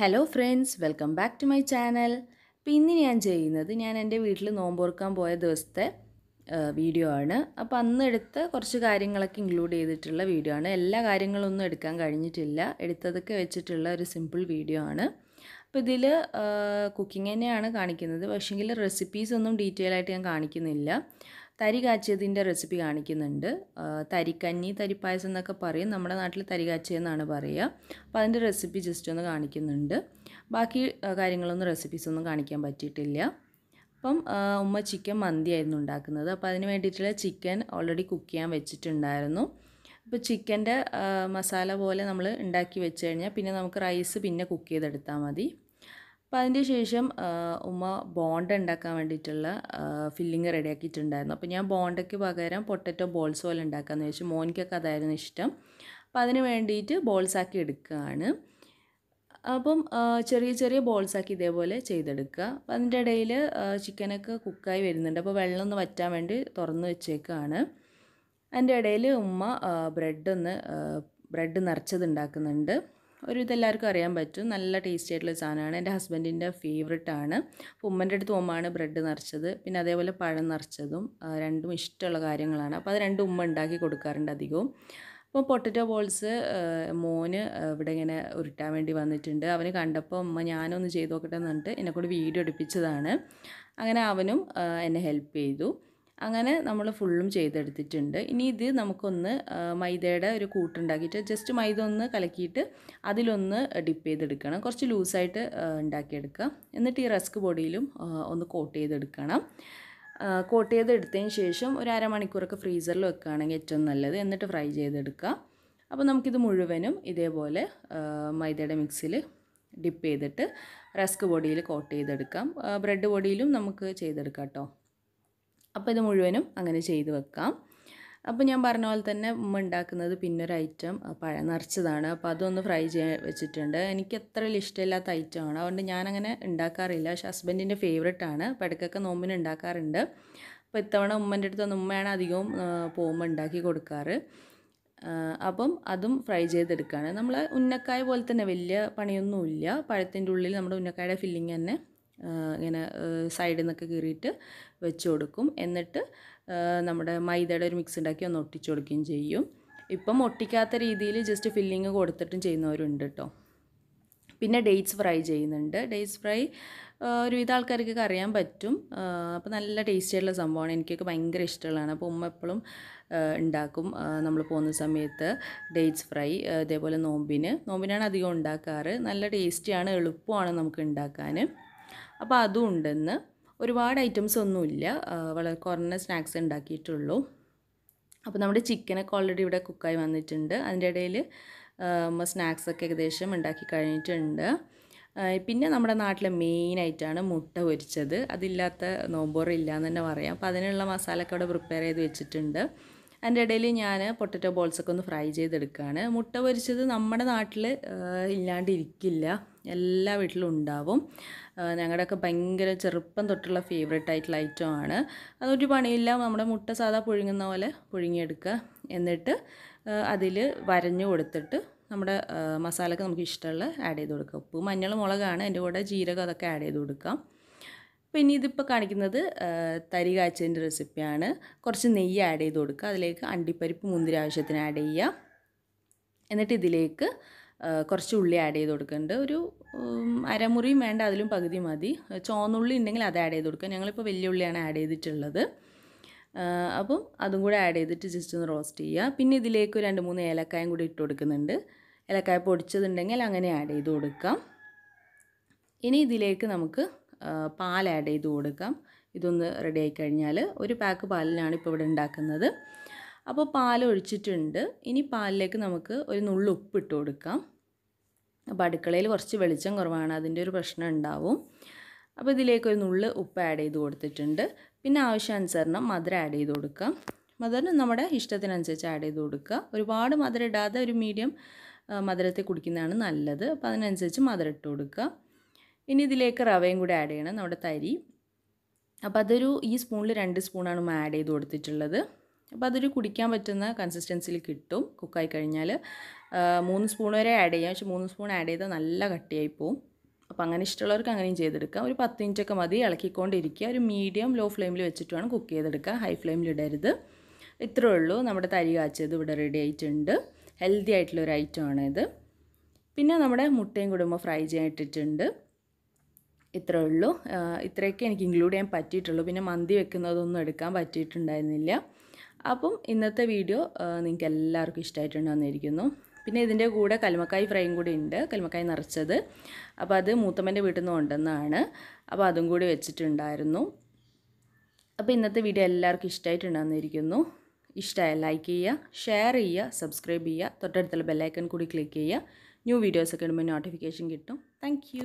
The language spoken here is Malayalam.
hello friends welcome back to my channel അപ്പോൾ ഇന്ന് ഞാൻ ചെയ്യുന്നത് ഞാൻ എൻ്റെ വീട്ടിൽ നോമ്പോർക്കാൻ പോയ ദിവസത്തെ വീഡിയോ ആണ് അപ്പോൾ അന്ന് എടുത്ത കുറച്ച് കാര്യങ്ങളൊക്കെ ഇൻക്ലൂഡ് ചെയ്തിട്ടുള്ള വീഡിയോ ആണ് എല്ലാ കാര്യങ്ങളൊന്നും എടുക്കാൻ കഴിഞ്ഞിട്ടില്ല എടുത്തതൊക്കെ വെച്ചിട്ടുള്ള ഒരു സിമ്പിൾ വീഡിയോ ആണ് അപ്പോൾ ഇതിൽ കുക്കിംഗ് തന്നെയാണ് കാണിക്കുന്നത് പക്ഷേങ്കിൽ റെസിപ്പീസ് ഒന്നും ഡീറ്റെയിൽ ആയിട്ട് ഞാൻ കാണിക്കുന്നില്ല തരി കാച്ചിയതിൻ്റെ റെസിപ്പി കാണിക്കുന്നുണ്ട് തരിക്കഞ്ഞി തരിപ്പായസം എന്നൊക്കെ പറയും നമ്മുടെ നാട്ടിൽ തരി കാച്ചിയെന്നാണ് പറയുക അപ്പോൾ അതിൻ്റെ റെസിപ്പി ജസ്റ്റ് ഒന്ന് കാണിക്കുന്നുണ്ട് ബാക്കി കാര്യങ്ങളൊന്നും റെസിപ്പീസ് ഒന്നും കാണിക്കാൻ പറ്റിയിട്ടില്ല അപ്പം ഉമ്മ ചിക്കൻ ആയിരുന്നു ഉണ്ടാക്കുന്നത് അപ്പോൾ അതിന് വേണ്ടിയിട്ടുള്ള ചിക്കൻ ഓൾറെഡി കുക്ക് ചെയ്യാൻ വെച്ചിട്ടുണ്ടായിരുന്നു ഇപ്പോൾ ചിക്കൻ്റെ മസാല പോലെ നമ്മൾ ഉണ്ടാക്കി വെച്ച് കഴിഞ്ഞാൽ പിന്നെ നമുക്ക് റൈസ് പിന്നെ കുക്ക് ചെയ്തെടുത്താൽ മതി അപ്പോൾ അതിൻ്റെ ശേഷം ഉമ്മ ബോണ്ട ഉണ്ടാക്കാൻ വേണ്ടിയിട്ടുള്ള ഫില്ലിങ് റെഡിയാക്കിയിട്ടുണ്ടായിരുന്നു അപ്പോൾ ഞാൻ ബോണ്ടയ്ക്ക് പകരം പൊട്ടറ്റോ ബോൾസ് പോലെ ഉണ്ടാക്കാമെന്ന് വെച്ചു മോനിക്കൊക്കെ അതായിരുന്നു ഇഷ്ടം അപ്പോൾ അതിന് വേണ്ടിയിട്ട് ബോൾസാക്കി എടുക്കുകയാണ് അപ്പം ചെറിയ ചെറിയ ബോൾസാക്കി ഇതേപോലെ ചെയ്തെടുക്കുക അപ്പം അതിൻ്റെ ഇടയിൽ ചിക്കനൊക്കെ കുക്കായി വരുന്നുണ്ട് അപ്പോൾ വെള്ളം ഒന്ന് വറ്റാൻ വേണ്ടി തുറന്ന് വെച്ചേക്കാണ് അതിൻ്റെ ഇടയിൽ ഉമ്മ ബ്രെഡൊന്ന് ബ്രെഡ് നിറച്ചത് ഉണ്ടാക്കുന്നുണ്ട് ഒരു ഇതെല്ലാവർക്കും അറിയാൻ പറ്റും നല്ല ടേസ്റ്റി ആയിട്ടുള്ള സാധനമാണ് എൻ്റെ ഹസ്ബൻഡിൻ്റെ ഫേവററ്റ് ആണ് അപ്പോൾ ഉമ്മൻ്റെ അടുത്ത് ഉമ്മയാണ് ബ്രെഡ് നിറച്ചത് പിന്നെ അതേപോലെ പഴം നിറച്ചതും രണ്ടും ഇഷ്ടമുള്ള കാര്യങ്ങളാണ് അപ്പോൾ അത് രണ്ടും ഉമ്മ ഉണ്ടാക്കി കൊടുക്കാറുണ്ട് അധികവും അപ്പോൾ പൊട്ടറ്റോ ബോൾസ് മോന് ഇവിടെ ഇങ്ങനെ ഉരുട്ടാൻ വേണ്ടി വന്നിട്ടുണ്ട് അവന് കണ്ടപ്പോൾ ഉമ്മ ഞാനൊന്ന് ചെയ്ത് നോക്കട്ടെ എന്നിട്ട് എന്നെക്കൊണ്ട് വീഡിയോ എടുപ്പിച്ചതാണ് അങ്ങനെ അവനും എന്നെ ഹെൽപ്പ് ചെയ്തു അങ്ങനെ നമ്മൾ ഫുള്ളും ചെയ്തെടുത്തിട്ടുണ്ട് ഇനി ഇത് നമുക്കൊന്ന് മൈദയുടെ ഒരു കൂട്ടുണ്ടാക്കിയിട്ട് ജസ്റ്റ് മൈദ ഒന്ന് കലക്കിയിട്ട് അതിലൊന്ന് ഡിപ്പ് ചെയ്തെടുക്കണം കുറച്ച് ലൂസായിട്ട് ഉണ്ടാക്കിയെടുക്കുക എന്നിട്ട് ഈ റസ്ക് ബോഡിയിലും ഒന്ന് കോട്ട് ചെയ്തെടുക്കണം കോട്ട് ചെയ്തെടുത്തതിന് ശേഷം ഒരു അരമണിക്കൂറൊക്കെ ഫ്രീസറിൽ വെക്കുകയാണെങ്കിൽ ഏറ്റവും നല്ലത് എന്നിട്ട് ഫ്രൈ ചെയ്തെടുക്കുക അപ്പോൾ നമുക്കിത് മുഴുവനും ഇതേപോലെ മൈദയുടെ മിക്സിൽ ഡിപ്പ് ചെയ്തിട്ട് റസ്ക് ബോഡിയിൽ കോട്ട് ചെയ്തെടുക്കാം ബ്രെഡ് ബോഡിയിലും നമുക്ക് ചെയ്തെടുക്കാം കേട്ടോ അപ്പോൾ ഇത് മുഴുവനും അങ്ങനെ ചെയ്ത് വെക്കാം അപ്പോൾ ഞാൻ പറഞ്ഞ പോലെ തന്നെ ഉമ്മ ഉണ്ടാക്കുന്നത് പിന്നൊരു ഐറ്റം പഴം നിറച്ചതാണ് അപ്പോൾ അതൊന്ന് ഫ്രൈ ചെയ്യാൻ വെച്ചിട്ടുണ്ട് എനിക്ക് അത്ര ഇഷ്ടമില്ലാത്ത ഐറ്റമാണ് അതുകൊണ്ട് ഞാനങ്ങനെ ഉണ്ടാക്കാറില്ല പക്ഷേ ഹസ്ബൻഡിൻ്റെ ഫേവറേറ്റ് ആണ് അപ്പോൾ ഇടയ്ക്കൊക്കെ നോമ്പിന് ഉണ്ടാക്കാറുണ്ട് അപ്പോൾ ഇത്തവണ ഉമ്മൻ്റെ അടുത്ത് ഉമ്മയാണ് അധികവും പോകുമ്പോൾ ഉണ്ടാക്കി കൊടുക്കാറ് അപ്പം അതും ഫ്രൈ ചെയ്തെടുക്കുകയാണ് നമ്മൾ ഉന്നക്കായ പോലെ തന്നെ വലിയ പണിയൊന്നുമില്ല പഴത്തിൻ്റെ ഉള്ളിൽ നമ്മുടെ ഉന്നക്കായുടെ ഫില്ലിങ് തന്നെ ഇങ്ങനെ സൈഡിൽ നിന്നൊക്കെ കീറിയിട്ട് വെച്ച് കൊടുക്കും എന്നിട്ട് നമ്മുടെ മൈദയുടെ ഒരു മിക്സ് ഉണ്ടാക്കി ഒന്ന് ഒട്ടിച്ചു കൊടുക്കുകയും ചെയ്യും ഇപ്പം ഒട്ടിക്കാത്ത രീതിയിൽ ജസ്റ്റ് ഫില്ലിങ് കൊടുത്തിട്ടും ചെയ്യുന്നവരുണ്ട് കേട്ടോ പിന്നെ ഡേറ്റ്സ് ഫ്രൈ ചെയ്യുന്നുണ്ട് ഡേറ്റ്സ് ഫ്രൈ ഒരുവിധ ആൾക്കാർക്കൊക്കെ അറിയാൻ പറ്റും അപ്പോൾ നല്ല ആയിട്ടുള്ള സംഭവമാണ് എനിക്കൊക്കെ ഭയങ്കര ഇഷ്ടമുള്ളതാണ് അപ്പോൾ ഉമ്മ എപ്പോഴും ഉണ്ടാക്കും നമ്മൾ പോകുന്ന സമയത്ത് ഡേറ്റ്സ് ഫ്രൈ ഇതേപോലെ നോമ്പിന് നോമ്പിനാണ് അധികം ഉണ്ടാക്കാറ് നല്ല ടേസ്റ്റിയാണ് എളുപ്പമാണ് നമുക്ക് ഉണ്ടാക്കാൻ അപ്പോൾ അതും ഉണ്ടെന്ന് ഒരുപാട് ഐറ്റംസ് ഒന്നുമില്ല വളരെ കുറഞ്ഞ സ്നാക്സ് ഉണ്ടാക്കിയിട്ടുള്ളൂ അപ്പോൾ നമ്മുടെ ചിക്കനൊക്കെ ഓൾറെഡി ഇവിടെ കുക്കായി വന്നിട്ടുണ്ട് അതിൻ്റെ ഇടയിൽ സ്നാക്സൊക്കെ ഏകദേശം ഉണ്ടാക്കി കഴിഞ്ഞിട്ടുണ്ട് പിന്നെ നമ്മുടെ നാട്ടിലെ മെയിനായിട്ടാണ് മുട്ട പൊരിച്ചത് അതില്ലാത്ത നോമ്പോറില്ല എന്ന് തന്നെ പറയാം അപ്പോൾ അതിനുള്ള മസാലയൊക്കെ അവിടെ പ്രിപ്പയർ ചെയ്ത് വെച്ചിട്ടുണ്ട് അതിൻ്റെ ഇടയിൽ ഞാൻ പൊട്ടറ്റോ ബോൾസൊക്കെ ഒന്ന് ഫ്രൈ ചെയ്തെടുക്കുകയാണ് മുട്ട പൊരിച്ചത് നമ്മുടെ നാട്ടിൽ ഇല്ലാണ്ടിരിക്കില്ല എല്ലാ വീട്ടിലും ഉണ്ടാവും ഞങ്ങളുടെയൊക്കെ ഭയങ്കര ചെറുപ്പം തൊട്ടുള്ള ഫേവറേറ്റ് ആയിട്ടുള്ള ഐറ്റം ആണ് അതൊരു പണിയില്ല നമ്മുടെ മുട്ട സാധാ പുഴുങ്ങുന്ന പോലെ പുഴുങ്ങിയെടുക്കുക എന്നിട്ട് അതിൽ വരഞ്ഞു കൊടുത്തിട്ട് നമ്മുടെ മസാലയൊക്കെ നമുക്ക് ഇഷ്ടമുള്ള ആഡ് ചെയ്ത് കൊടുക്കുക ഉപ്പ് മഞ്ഞൾ മുളകാണ് എൻ്റെ കൂടെ ജീരകം അതൊക്കെ ആഡ് ചെയ്ത് കൊടുക്കാം അപ്പോൾ ഇനി ഇതിപ്പോൾ കാണിക്കുന്നത് തരി കാച്ചതിൻ്റെ റെസിപ്പിയാണ് കുറച്ച് നെയ്യ് ആഡ് ചെയ്ത് കൊടുക്കുക അതിലേക്ക് അണ്ടിപ്പരിപ്പ് മുന്തിരി ആവശ്യത്തിന് ആഡ് ചെയ്യുക എന്നിട്ട് ഇതിലേക്ക് കുറച്ച് ഉള്ളി ആഡ് ചെയ്ത് കൊടുക്കുന്നുണ്ട് ഒരു അരമുറിയും വേണ്ട അതിലും പകുതി മതി ചോന്നുള്ളി ഉണ്ടെങ്കിൽ അത് ആഡ് ചെയ്ത് കൊടുക്കുക ഞങ്ങളിപ്പോൾ വലിയ ഉള്ളിയാണ് ആഡ് ചെയ്തിട്ടുള്ളത് അപ്പം അതും കൂടെ ആഡ് ചെയ്തിട്ട് ജസ്റ്റ് ഒന്ന് റോസ്റ്റ് ചെയ്യുക പിന്നെ ഇതിലേക്ക് രണ്ട് മൂന്ന് ഏലക്കായും കൂടി ഇട്ട് കൊടുക്കുന്നുണ്ട് ഏലക്കായ പൊടിച്ചതുണ്ടെങ്കിൽ അങ്ങനെ ആഡ് ചെയ്ത് കൊടുക്കാം ഇനി ഇതിലേക്ക് നമുക്ക് പാൽ ആഡ് ചെയ്ത് കൊടുക്കാം ഇതൊന്ന് റെഡി ആയി കഴിഞ്ഞാൽ ഒരു പാക്ക് പാലിനാണ് ഇപ്പോൾ ഇവിടെ ഉണ്ടാക്കുന്നത് അപ്പോൾ പാൽ ഒഴിച്ചിട്ടുണ്ട് ഇനി പാലിലേക്ക് നമുക്ക് ഒരു നുള്ളു ഉപ്പ് ഇട്ട് കൊടുക്കാം അപ്പോൾ അടുക്കളയിൽ കുറച്ച് വെളിച്ചം കുറവാണ് അതിൻ്റെ ഒരു പ്രശ്നം ഉണ്ടാവും അപ്പോൾ ഇതിലേക്ക് ഒരു നുള്ളു ഉപ്പ് ആഡ് ചെയ്ത് കൊടുത്തിട്ടുണ്ട് പിന്നെ ആവശ്യാനുസരണം മധുരം ആഡ് ചെയ്ത് കൊടുക്കാം മധുരം നമ്മുടെ ഇഷ്ടത്തിനനുസരിച്ച് ആഡ് ചെയ്ത് കൊടുക്കുക ഒരുപാട് മധുരം ഇടാതെ ഒരു മീഡിയം മധുരത്തിൽ കുടിക്കുന്നതാണ് നല്ലത് അപ്പോൾ അതിനനുസരിച്ച് മധുരം ഇട്ട് കൊടുക്കുക ഇനി ഇതിലേക്ക് റവയും കൂടി ആഡ് ചെയ്യണം നമ്മുടെ തരി അപ്പോൾ അതൊരു ഈ സ്പൂണിൽ രണ്ട് സ്പൂണാണ് ആഡ് ചെയ്ത് കൊടുത്തിട്ടുള്ളത് അപ്പോൾ അതൊരു കുടിക്കാൻ പറ്റുന്ന കൺസിസ്റ്റൻസിയിൽ കിട്ടും കുക്കായി കഴിഞ്ഞാൽ മൂന്ന് സ്പൂൺ വരെ ആഡ് ചെയ്യാം പക്ഷേ മൂന്ന് സ്പൂൺ ആഡ് ചെയ്താൽ നല്ല കട്ടിയായി പോവും അപ്പോൾ അങ്ങനെ ഇഷ്ടമുള്ളവർക്ക് അങ്ങനെയും ചെയ്തെടുക്കാം ഒരു പത്ത് ഇഞ്ചൊക്കെ മതി ഇളക്കിക്കൊണ്ടിരിക്കുക ഒരു മീഡിയം ലോ ഫ്ലെയിമിൽ വെച്ചിട്ട് വേണം കുക്ക് ചെയ്തെടുക്കുക ഹൈ ഫ്ലെയിമിൽ ഇടരുത് ഇത്രയേ ഉള്ളൂ നമ്മുടെ തരി കാച്ചത് ഇവിടെ റെഡി ആയിട്ടുണ്ട് ഹെൽത്തി ആയിട്ടുള്ള ഒരു ഐറ്റമാണ് ഇത് പിന്നെ നമ്മുടെ മുട്ടയും കുടുംബം ഫ്രൈ ചെയ്യാൻ ഇട്ടിട്ടുണ്ട് ഇത്രേ ഉള്ളൂ ഇത്രയൊക്കെ എനിക്ക് ഇൻക്ലൂഡ് ചെയ്യാൻ പറ്റിയിട്ടുള്ളൂ പിന്നെ മന്തി വെക്കുന്നതൊന്നും എടുക്കാൻ പറ്റിയിട്ടുണ്ടായിരുന്നില്ല അപ്പം ഇന്നത്തെ വീഡിയോ നിങ്ങൾക്ക് എല്ലാവർക്കും ഇഷ്ടമായിട്ടുണ്ടെന്നിരിക്കുന്നു പിന്നെ ഇതിൻ്റെ കൂടെ കൽമക്കായ് ഫ്രൈയും കൂടി ഉണ്ട് കൽമക്കായ് നിറച്ചത് അപ്പോൾ അത് മൂത്തമ്മൻ്റെ വീട്ടിൽ നിന്ന് കൊണ്ടുവന്നതാണ് അപ്പോൾ അതും കൂടി വെച്ചിട്ടുണ്ടായിരുന്നു അപ്പോൾ ഇന്നത്തെ വീഡിയോ എല്ലാവർക്കും ഇഷ്ടമായിട്ടുണ്ടെന്നിരിക്കുന്നു ഇഷ്ടമായ ലൈക്ക് ചെയ്യുക ഷെയർ ചെയ്യുക സബ്സ്ക്രൈബ് ചെയ്യുക തൊട്ടടുത്തുള്ള ബെല്ലൈക്കൺ കൂടി ക്ലിക്ക് ചെയ്യുക ന്യൂ വീഡിയോസൊക്കെ ഇടുമ്പോൾ നോട്ടിഫിക്കേഷൻ കിട്ടും താങ്ക്